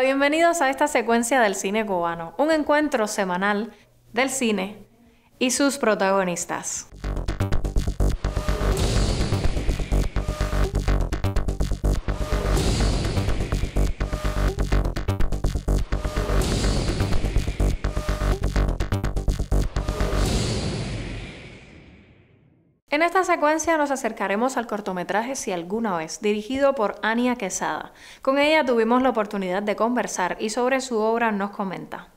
bienvenidos a esta secuencia del cine cubano, un encuentro semanal del cine y sus protagonistas. En esta secuencia nos acercaremos al cortometraje Si alguna vez, dirigido por Ania Quesada. Con ella tuvimos la oportunidad de conversar y sobre su obra nos comenta.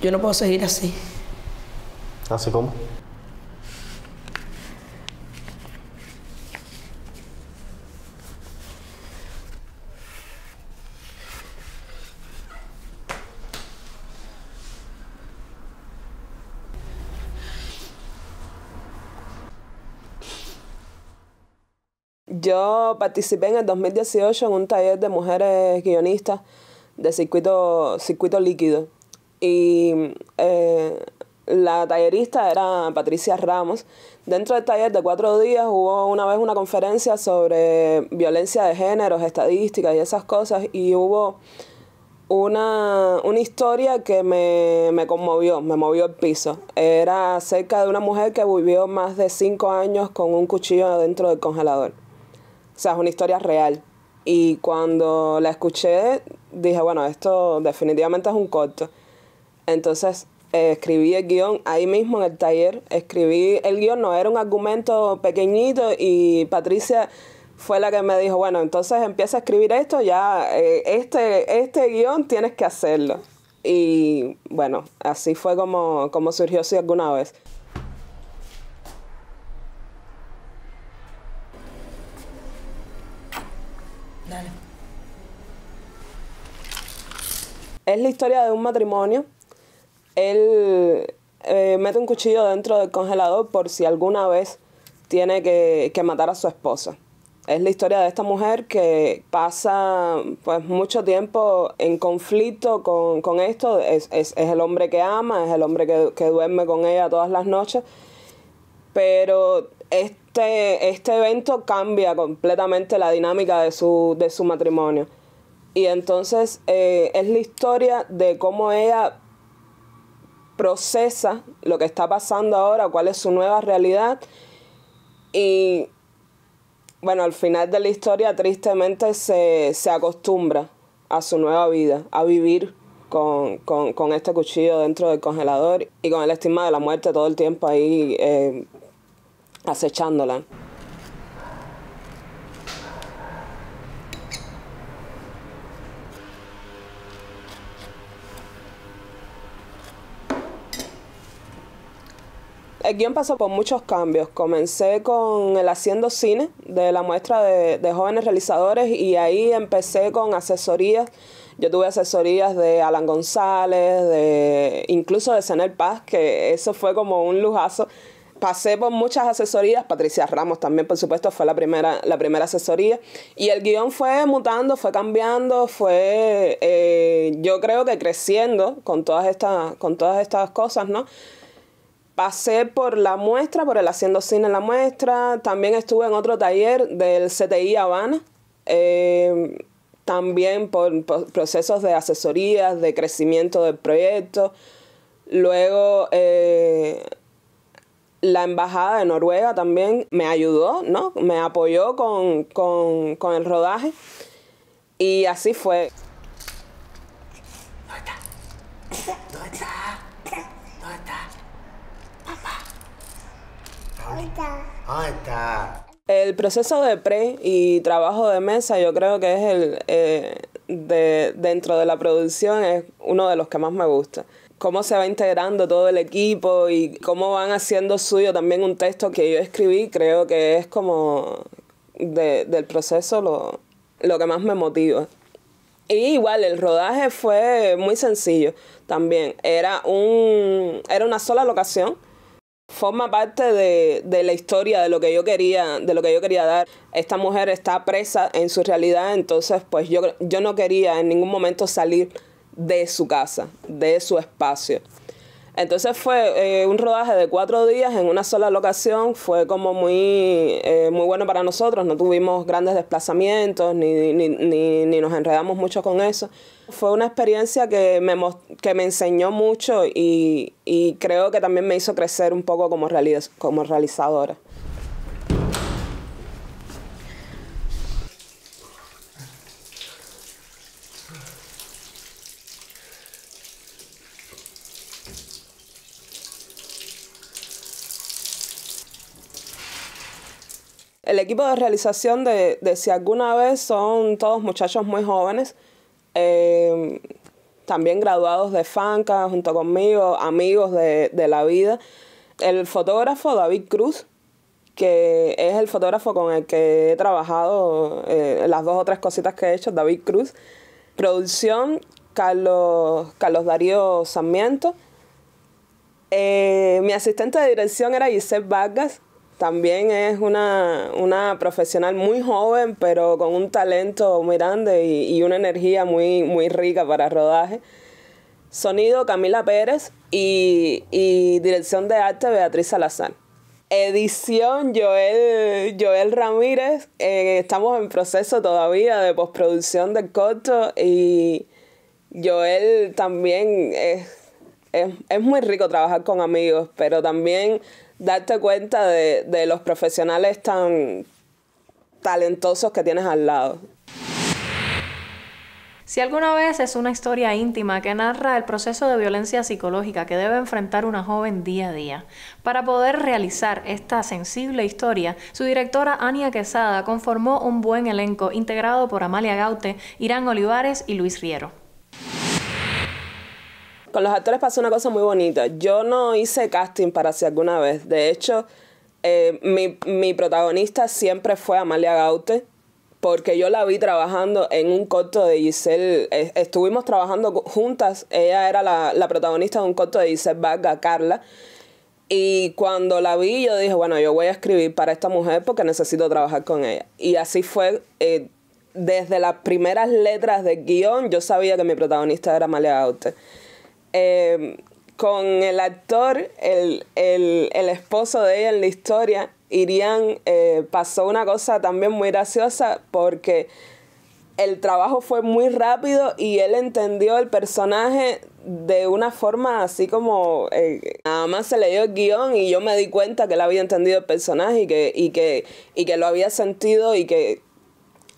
Yo no puedo seguir así. ¿Así cómo? Yo participé en el 2018 en un taller de mujeres guionistas de circuito, circuito líquido. Y eh, la tallerista era Patricia Ramos. Dentro del taller de cuatro días hubo una vez una conferencia sobre violencia de género, estadísticas y esas cosas. Y hubo una, historia que me, me conmovió, me movió el piso. Era acerca de una mujer que vivió más de cinco años con un cuchillo dentro del congelador. O sea, es una historia real. Y cuando la escuché, dije, bueno, esto definitivamente es un corto. Entonces eh, escribí el guión ahí mismo en el taller. Escribí el guión, no era un argumento pequeñito y Patricia fue la que me dijo, bueno, entonces empieza a escribir esto, ya eh, este, este guión tienes que hacerlo. Y bueno, así fue como, como surgió si alguna vez. Es la historia de un matrimonio. Él eh, mete un cuchillo dentro del congelador por si alguna vez tiene que, matar a su esposa es la historia de esta mujer que pasa pues mucho tiempo en conflicto con, esto. Es, el hombre que ama, es el hombre que, duerme con ella todas las noches. Pero este, este evento cambia completamente la dinámica de su matrimonio. Y entonces eh, es la historia de cómo ella procesa lo que está pasando ahora, cuál es su nueva realidad. Y bueno, al final de la historia tristemente se, se acostumbra a su nueva vida, a vivir con, este cuchillo dentro del congelador y con el estigma de la muerte todo el tiempo ahí eh, acechándola. El guión pasó por muchos cambios. Comencé con el haciendo cine de la muestra de, jóvenes realizadores y ahí empecé con asesorías. Yo tuve asesorías de Alan González, de incluso de Cener Paz, que eso fue como un lujazo pasé por muchas asesorías, Patricia Ramos también, por supuesto, fue la primera, la primera asesoría, y el guión fue mutando, fue cambiando, fue, eh, yo creo que creciendo con todas, estas, con todas estas cosas, ¿no? pasé por la muestra, por el Haciendo Cine en la muestra, también estuve en otro taller del CTI Habana, eh, también por, procesos de asesorías, de crecimiento del proyecto, luego eh, la Embajada de Noruega también me ayudó, ¿no? Me apoyó con, con el rodaje y así fue. está. El proceso de pre y trabajo de mesa yo creo que es el eh, dentro de la producción es uno de los que más me gusta cómo se va integrando todo el equipo y cómo van haciendo suyo también un texto que yo escribí, creo que es como de, del proceso lo, que más me motiva. Y igual, el rodaje fue muy sencillo también. Era, un, era una sola locación forma parte de, de, la historia de lo que yo quería de lo que yo quería dar esta mujer está presa en su realidad entonces pues yo yo no quería en ningún momento salir de su casa de su espacio entonces fue eh, un rodaje de cuatro días en una sola locación, fue como muy, eh, muy bueno para nosotros, no tuvimos grandes desplazamientos ni, ni, ni, nos enredamos mucho con eso. Fue una experiencia que me, enseñó mucho y, creo que también me hizo crecer un poco como, como realizadora. el equipo de realización de, de Si alguna vez son todos muchachos muy jóvenes, eh, también graduados de Fanca junto conmigo, amigos de, la vida. El fotógrafo David Cruz, que es el fotógrafo con el que he trabajado eh, las dos o tres cositas que he hecho, David Cruz. Producción, Carlos, Carlos Darío Sarmiento. Eh, mi asistente de dirección era Giselle Vargas, también es una, profesional muy joven, pero con un talento muy grande y, una energía muy, muy rica para rodaje. Sonido Camila Pérez y, dirección de arte Beatriz Salazar. Edición Joel, Joel Ramírez. Eh, estamos en proceso todavía de postproducción del corto y Joel también es muy rico trabajar con amigos, pero también darte cuenta de, los profesionales tan talentosos que tienes al lado. Si alguna vez es una historia íntima que narra el proceso de violencia psicológica que debe enfrentar una joven día a día. Para poder realizar esta sensible historia, su directora Ania Quesada conformó un buen elenco integrado por Amalia Gaute, Irán Olivares y Luis Riero. Con los actores pasó una cosa muy bonita. Yo no hice casting para si alguna vez. De hecho, eh, mi, protagonista siempre fue Amalia Gaute, porque yo la vi trabajando en un corto de Giselle. Eh, estuvimos trabajando juntas. Ella era la, protagonista de un corto de Giselle Vargas, Carla. Y cuando la vi, yo dije, bueno, yo voy a escribir para esta mujer porque necesito trabajar con ella. Y así fue. Eh, desde las primeras letras del guión, yo sabía que mi protagonista era Amalia Gaute. Em, con el actor, el, esposo de ella en la historia, Irian, eh, pasó una cosa también muy graciosa porque el trabajo fue muy rápido y él entendió el personaje de una forma así como eh, nada más se leyó el guión y yo me di cuenta que él había entendido el personaje y que, y que, y que lo había sentido y que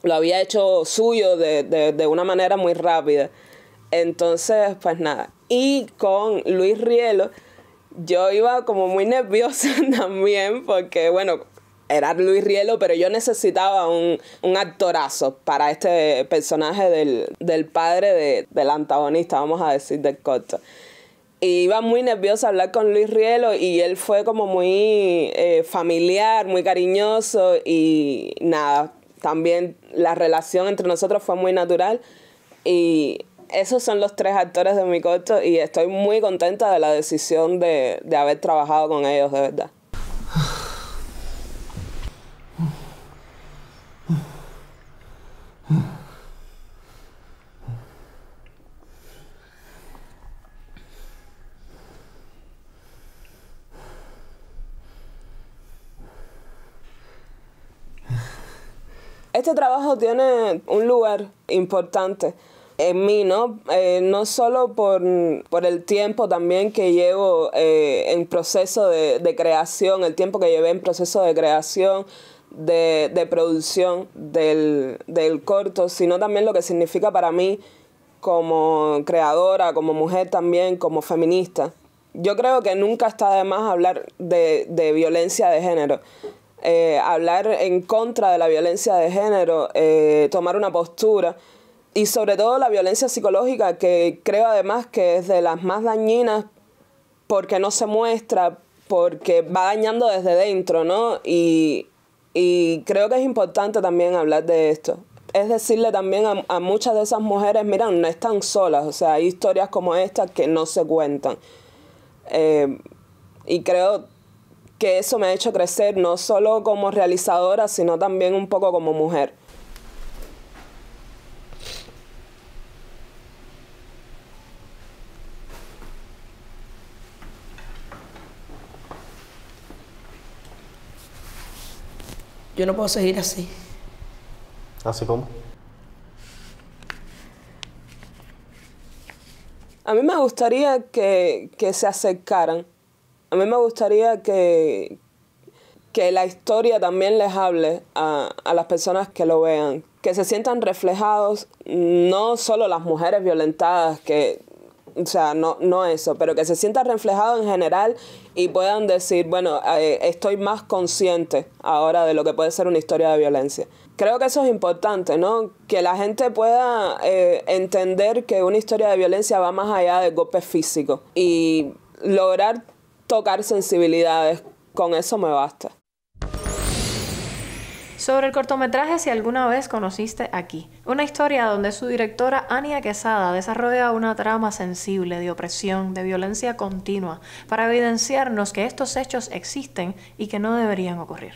lo había hecho suyo de, de una manera muy rápida. Entonces, pues nada, y con Luis Rielo, yo iba como muy nerviosa también porque, bueno, era Luis Rielo, pero yo necesitaba un, un actorazo para este personaje del, del padre de, del antagonista, vamos a decir, del corto. Y iba muy nerviosa a hablar con Luis Rielo y él fue como muy eh, familiar, muy cariñoso y nada, también la relación entre nosotros fue muy natural y esos son los tres actores de mi corto y estoy muy contenta de la decisión de, haber trabajado con ellos, de verdad. Este trabajo tiene un lugar importante en mí, ¿no? Eh, no solo por, el tiempo también que llevo eh, en proceso de, creación, el tiempo que llevé en proceso de creación, de, producción del, corto, sino también lo que significa para mí como creadora, como mujer también, como feminista. Yo creo que nunca está de más hablar de, violencia de género. Eh, hablar en contra de la violencia de género, tomar una postura y sobre todo la violencia psicológica, que creo además que es de las más dañinas porque no se muestra, porque va dañando desde dentro, ¿no? Y, creo que es importante también hablar de esto. Es decirle también a, muchas de esas mujeres, miran, no están solas, o sea, hay historias como estas que no se cuentan. Eh, y creo que eso me ha hecho crecer, no solo como realizadora, sino también un poco como mujer. Yo no puedo seguir así. ¿Así cómo? A mí me gustaría que, se acercaran. A mí me gustaría que, que la historia también les hable a, las personas que lo vean. Que se sientan reflejados, no solo las mujeres violentadas, que, o sea, no, no eso, pero que se sientan reflejados en general y puedan decir, bueno, eh, estoy más consciente ahora de lo que puede ser una historia de violencia. Creo que eso es importante, ¿no? Que la gente pueda eh, entender que una historia de violencia va más allá del golpe físico y lograr tocar sensibilidades, con eso me basta. Sobre el cortometraje Si alguna vez conociste aquí, una historia donde su directora Ania Quesada desarrolla una trama sensible de opresión, de violencia continua, para evidenciarnos que estos hechos existen y que no deberían ocurrir.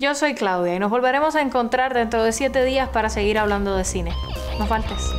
Yo soy Claudia y nos volveremos a encontrar dentro de siete días para seguir hablando de cine. Nos faltes.